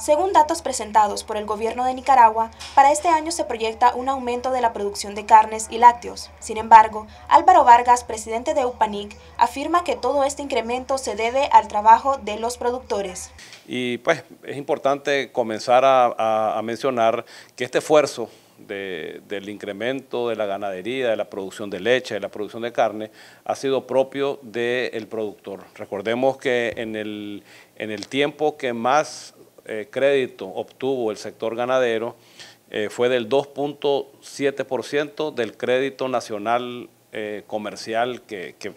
Según datos presentados por el gobierno de Nicaragua, para este año se proyecta un aumento de la producción de carnes y lácteos. Sin embargo, Álvaro Vargas, presidente de UPANIC, afirma que todo este incremento se debe al trabajo de los productores. Y pues es importante comenzar a, mencionar que este esfuerzo del incremento de la ganadería, de la producción de leche, de la producción de carne, ha sido propio del productor. Recordemos que en el tiempo que más eh, crédito obtuvo el sector ganadero eh, fue del 2.7% del crédito nacional eh, comercial pues, que,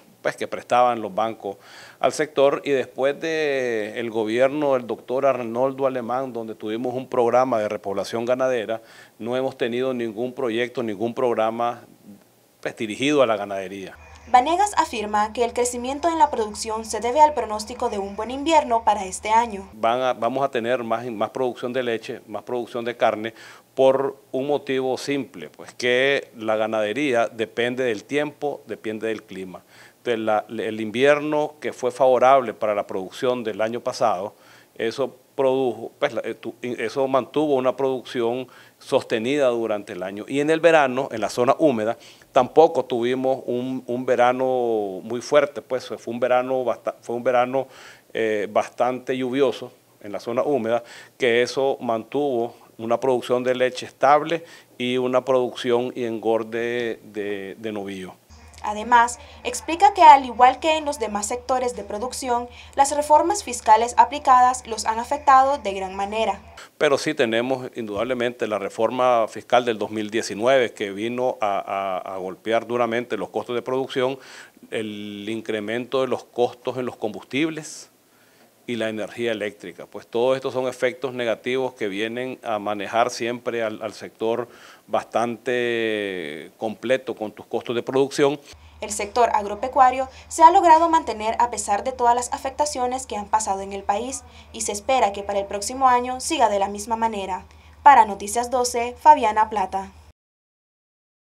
prestaban los bancos al sector y después del el gobierno del doctor Arnoldo Alemán, donde tuvimos un programa de repoblación ganadera, no hemos tenido ningún proyecto, ningún programa pues, dirigido a la ganadería. Vanegas afirma que el crecimiento en la producción se debe al pronóstico de un buen invierno para este año. Van vamos a tener más, más producción de leche, más producción de carne, por un motivo simple, pues que la ganadería depende del tiempo, depende del clima. el invierno que fue favorable para la producción del año pasado, eso produjo, pues, eh, eso mantuvo una producción sostenida durante el año. Y en el verano, en la zona húmeda, tampoco tuvimos un, verano muy fuerte, pues fue un verano, fue un verano eh, bastante lluvioso en la zona húmeda, que eso mantuvo una producción de leche estable y una producción y engorde de, de novillo. Además, explica que al igual que en los demás sectores de producción, las reformas fiscales aplicadas los han afectado de gran manera. Pero sí tenemos indudablemente la reforma fiscal del 2019 que vino a, a golpear duramente los costos de producción, el incremento de los costos en los combustibles, y la energía eléctrica. Pues todos estos son efectos negativos que vienen a manejar siempre al, sector bastante completo con tus costos de producción. El sector agropecuario se ha logrado mantener a pesar de todas las afectaciones que han pasado en el país y se espera que para el próximo año siga de la misma manera. Para Noticias 12, Fabiana Plata.